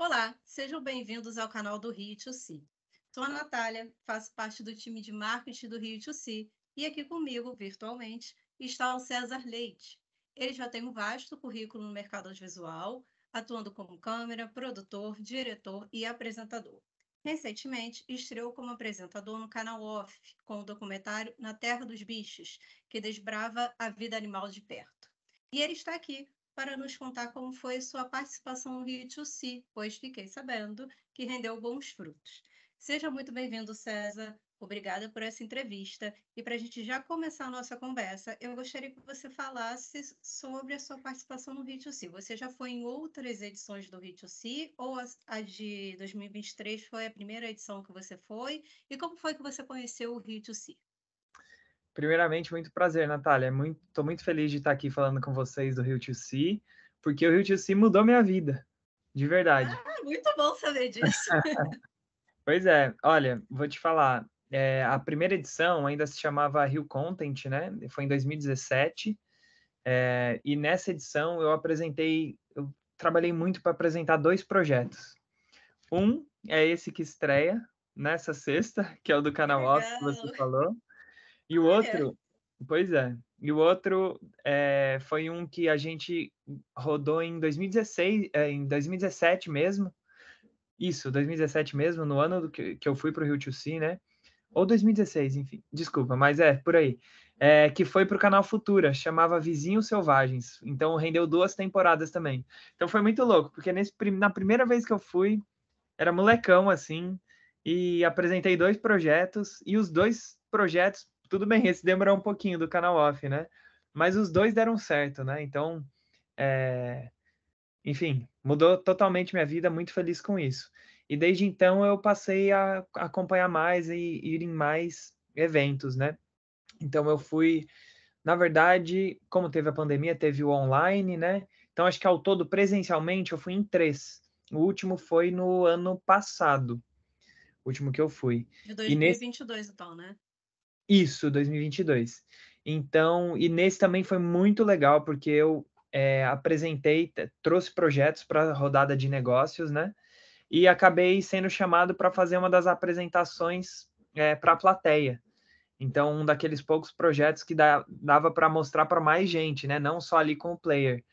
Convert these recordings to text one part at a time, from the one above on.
Olá, sejam bem-vindos ao canal do Rio 2C. Sou a Natália, faço parte do time de marketing do Rio 2C e aqui comigo, virtualmente, está o César Leite. Ele já tem um vasto currículo no mercado audiovisual, atuando como câmera, produtor, diretor e apresentador. Recentemente, estreou como apresentador no canal Off, com o documentário Na Terra dos Bichos, que desbrava a vida animal de perto. E ele está aqui para nos contar como foi sua participação no Rio Tchussi, pois fiquei sabendo que rendeu bons frutos. Seja muito bem-vindo, César. Obrigada por essa entrevista. E para a gente já começar a nossa conversa, eu gostaria que você falasse sobre a sua participação no Rio Si. Você já foi em outras edições do Rio Si ou a de 2023 foi a primeira edição que você foi? E como foi que você conheceu o Rio Si? Primeiramente, muito prazer, Natália. Estou é muito, muito feliz de estar aqui falando com vocês do Rio to Sea, porque o Rio to Sea mudou minha vida, de verdade. Ah, muito bom saber disso. pois é, olha, vou te falar. É, a primeira edição ainda se chamava Rio Content, né? Foi em 2017. É, e nessa edição eu apresentei, eu trabalhei muito para apresentar dois projetos. Um é esse que estreia nessa sexta, que é o do canal Oz, que você falou. E o outro, pois é. E o outro é, foi um que a gente rodou em 2016, é, em 2017 mesmo. Isso, 2017 mesmo, no ano do que, que eu fui para o Rio Tio Si, né? Ou 2016, enfim, desculpa, mas é por aí. É, que foi para o canal Futura, chamava Vizinhos Selvagens. Então rendeu duas temporadas também. Então foi muito louco, porque nesse, na primeira vez que eu fui, era molecão assim, e apresentei dois projetos, e os dois projetos tudo bem, esse demorou um pouquinho do canal off, né? Mas os dois deram certo, né? Então, é... enfim, mudou totalmente minha vida, muito feliz com isso. E desde então eu passei a acompanhar mais e ir em mais eventos, né? Então eu fui, na verdade, como teve a pandemia, teve o online, né? Então acho que ao todo presencialmente eu fui em três. O último foi no ano passado. O último que eu fui. De 2022, e nesse... então, né? Isso, 2022. Então, e nesse também foi muito legal, porque eu é, apresentei, trouxe projetos para a rodada de negócios, né? E acabei sendo chamado para fazer uma das apresentações é, para a plateia. Então, um daqueles poucos projetos que dá, dava para mostrar para mais gente, né? Não só ali com o player.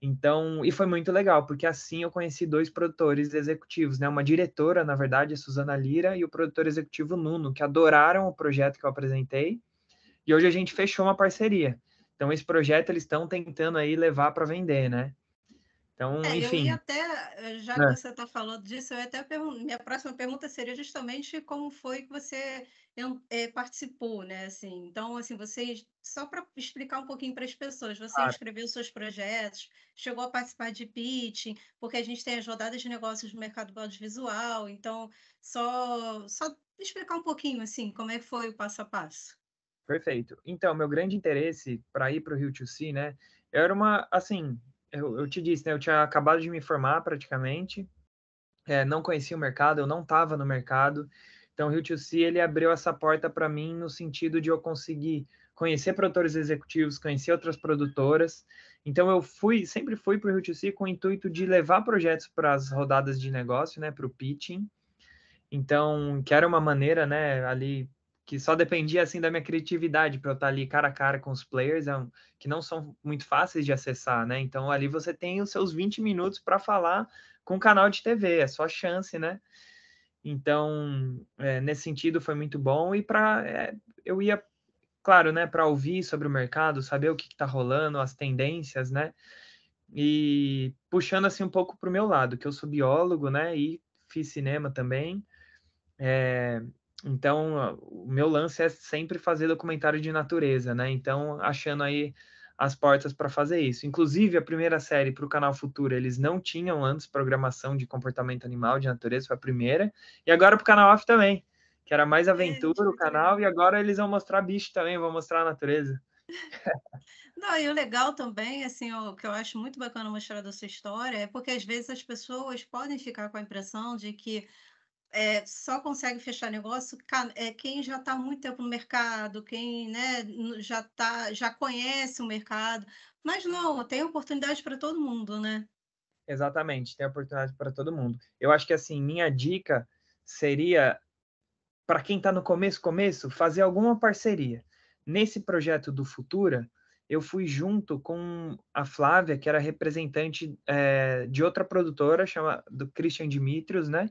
Então, e foi muito legal, porque assim eu conheci dois produtores executivos, né? Uma diretora, na verdade, a Suzana Lira, e o produtor executivo Nuno, que adoraram o projeto que eu apresentei. E hoje a gente fechou uma parceria. Então, esse projeto eles estão tentando aí levar para vender, né? Então, é, enfim. Eh, é. Tá eu ia até, já que você está falando disso, eu até minha próxima pergunta seria justamente como foi que você é, participou, né? Assim, então, assim, vocês, só para explicar um pouquinho para as pessoas, você claro. escreveu seus projetos, chegou a participar de pitching, porque a gente tem as rodadas de negócios do mercado audiovisual, então, só, só explicar um pouquinho, assim, como é que foi o passo a passo. Perfeito. Então, meu grande interesse para ir para o Rio 2C, né? Era uma, assim, eu, eu te disse, né? Eu tinha acabado de me formar praticamente, é, não conhecia o mercado, eu não estava no mercado. Então, o Rio 2C, ele abriu essa porta para mim no sentido de eu conseguir conhecer produtores executivos, conhecer outras produtoras. Então, eu fui, sempre fui para o Rio 2C com o intuito de levar projetos para as rodadas de negócio, né? Para o pitching. Então, que era uma maneira, né? Ali que só dependia assim da minha criatividade para eu estar tá ali cara a cara com os players, é que não são muito fáceis de acessar, né? Então ali você tem os seus 20 minutos para falar com o canal de TV, é só chance, né? Então, é, nesse sentido foi muito bom e para é, eu ia, claro, né, para ouvir sobre o mercado, saber o que está rolando, as tendências, né? E puxando assim um pouco para o meu lado, que eu sou biólogo, né? E fiz cinema também. É, então, o meu lance é sempre fazer documentário de natureza, né? Então, achando aí as portas para fazer isso. Inclusive, a primeira série para o canal Futura, eles não tinham antes programação de comportamento animal, de natureza, foi a primeira. E agora para o canal Off também, que era mais é, aventura o canal, e agora eles vão mostrar bicho também, vão mostrar a natureza. Não, e o legal também, assim, o que eu acho muito bacana mostrar da sua história é porque às vezes as pessoas podem ficar com a impressão de que é, só consegue fechar negócio é, quem já está muito tempo no mercado, quem né, já, tá, já conhece o mercado. Mas não, tem oportunidade para todo mundo, né? Exatamente, tem oportunidade para todo mundo. Eu acho que assim, minha dica seria para quem está no começo, começo, fazer alguma parceria. Nesse projeto do Futura, eu fui junto com a Flávia, que era representante é, de outra produtora, chama do Christian Dimitrios, né?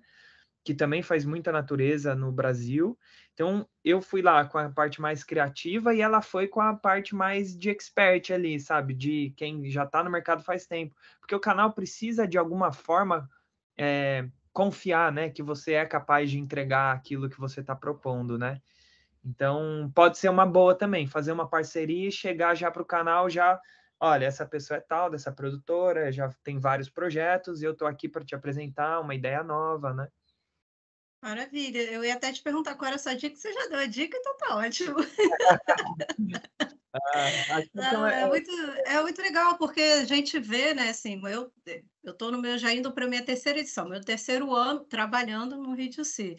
que também faz muita natureza no Brasil. Então, eu fui lá com a parte mais criativa e ela foi com a parte mais de expert ali, sabe? De quem já está no mercado faz tempo. Porque o canal precisa, de alguma forma, é, confiar, né? Que você é capaz de entregar aquilo que você está propondo, né? Então, pode ser uma boa também, fazer uma parceria e chegar já para o canal já olha, essa pessoa é tal, dessa produtora, já tem vários projetos, e eu estou aqui para te apresentar uma ideia nova, né? Maravilha. Eu ia até te perguntar qual era a sua dica, que você já deu a dica, então tá ótimo. ah, Não, ah, é... é... muito, é muito legal, porque a gente vê, né, assim, eu eu estou no meu, já indo para minha terceira edição, meu terceiro ano trabalhando no Rio de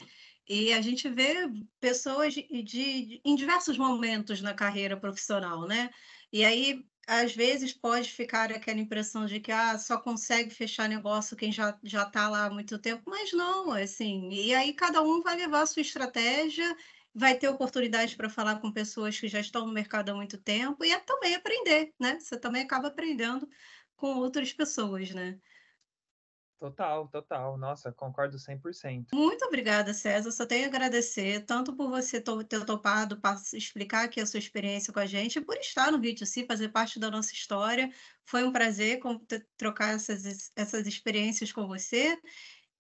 E a gente vê pessoas de, de, em diversos momentos na carreira profissional, né? E aí, às vezes, pode ficar aquela impressão de que ah, só consegue fechar negócio quem já já está lá há muito tempo, mas não, assim. E aí, cada um vai levar a sua estratégia vai ter oportunidade para falar com pessoas que já estão no mercado há muito tempo e é também aprender, né? Você também acaba aprendendo com outras pessoas, né? Total, total. Nossa, concordo 100%. Muito obrigada, César. Só tenho a agradecer tanto por você ter topado para explicar aqui a sua experiência com a gente, por estar no vídeo sim, fazer parte da nossa história. Foi um prazer trocar essas, essas experiências com você.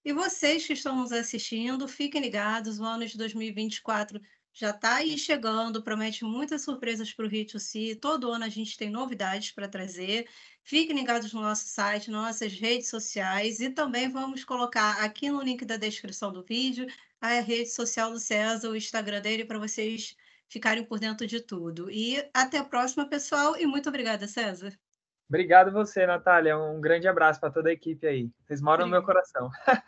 E vocês que estão nos assistindo, fiquem ligados, o ano de 2024 já está aí chegando, promete muitas surpresas para o Ritchie. Todo ano a gente tem novidades para trazer. Fiquem ligados no nosso site, nas nossas redes sociais e também vamos colocar aqui no link da descrição do vídeo a rede social do César, o Instagram dele, para vocês ficarem por dentro de tudo. E até a próxima, pessoal, e muito obrigada, César. Obrigado você, Natália. Um grande abraço para toda a equipe aí. Vocês moram no meu coração.